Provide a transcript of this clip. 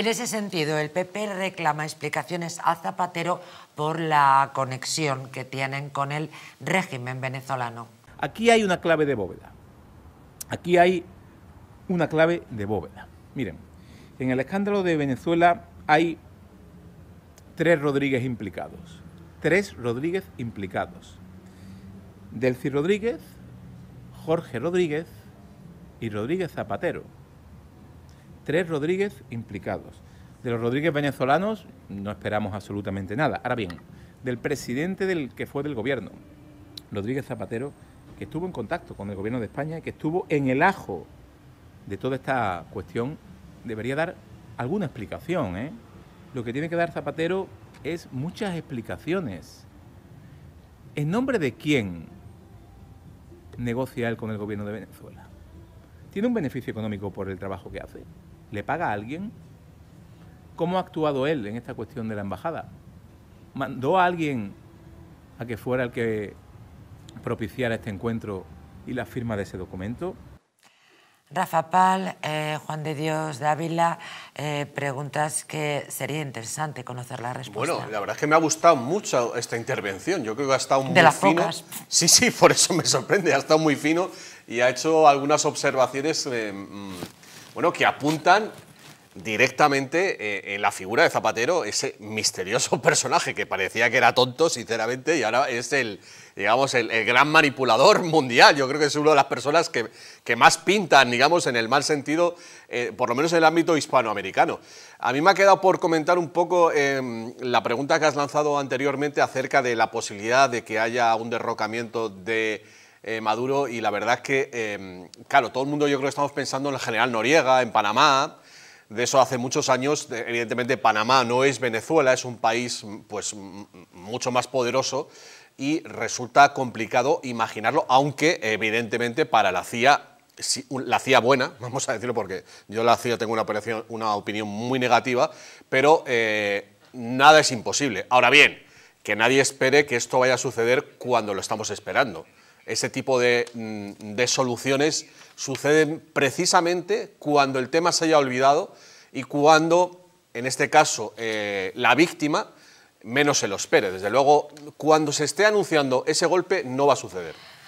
En ese sentido, el PP reclama explicaciones a Zapatero por la conexión que tienen con el régimen venezolano. Aquí hay una clave de bóveda. Aquí hay una clave de bóveda. Miren, en el escándalo de Venezuela hay tres Rodríguez implicados. Tres Rodríguez implicados. Delcy Rodríguez, Jorge Rodríguez y Rodríguez Zapatero tres Rodríguez implicados. De los Rodríguez venezolanos no esperamos absolutamente nada. Ahora bien, del presidente del que fue del gobierno, Rodríguez Zapatero, que estuvo en contacto con el gobierno de España y que estuvo en el ajo de toda esta cuestión, debería dar alguna explicación. ¿eh? Lo que tiene que dar Zapatero es muchas explicaciones. ¿En nombre de quién negocia él con el gobierno de Venezuela? ¿Tiene un beneficio económico por el trabajo que hace? ¿Le paga a alguien? ¿Cómo ha actuado él en esta cuestión de la embajada? ¿Mandó a alguien a que fuera el que propiciara este encuentro y la firma de ese documento? Rafa Pal, eh, Juan de Dios Dávila, eh, preguntas que sería interesante conocer la respuesta. Bueno, la verdad es que me ha gustado mucho esta intervención. Yo creo que ha estado muy de las fino. Sí, sí, por eso me sorprende. Ha estado muy fino y ha hecho algunas observaciones. Eh, mm, bueno, que apuntan directamente eh, en la figura de Zapatero, ese misterioso personaje que parecía que era tonto, sinceramente, y ahora es el, digamos, el, gran manipulador mundial. Yo creo que es una de las personas que, más pintan, digamos, en el mal sentido, eh, por lo menos en el ámbito hispanoamericano. A mí me ha quedado por comentar un poco em, la pregunta que has lanzado anteriormente acerca de la posibilidad de que haya un derrocamiento de eh, Maduro y la verdad es que, em, claro, todo el mundo yo creo que estamos pensando en el general Noriega, en Panamá, de eso hace muchos años, evidentemente Panamá no es Venezuela, es un país pues mucho más poderoso y resulta complicado imaginarlo, aunque evidentemente para la CIA la CIA buena, vamos a decirlo porque yo la CIA tengo una, una opinión muy negativa, pero eh, nada es imposible. Ahora bien, que nadie espere que esto vaya a suceder cuando lo estamos esperando. Ese tipo mm, de, soluciones suceden precisamente cuando el tema se haya olvidado y cuando, en este caso, eh, la víctima menos se lo espere. Desde luego, cuando se esté anunciando ese golpe, no va a suceder.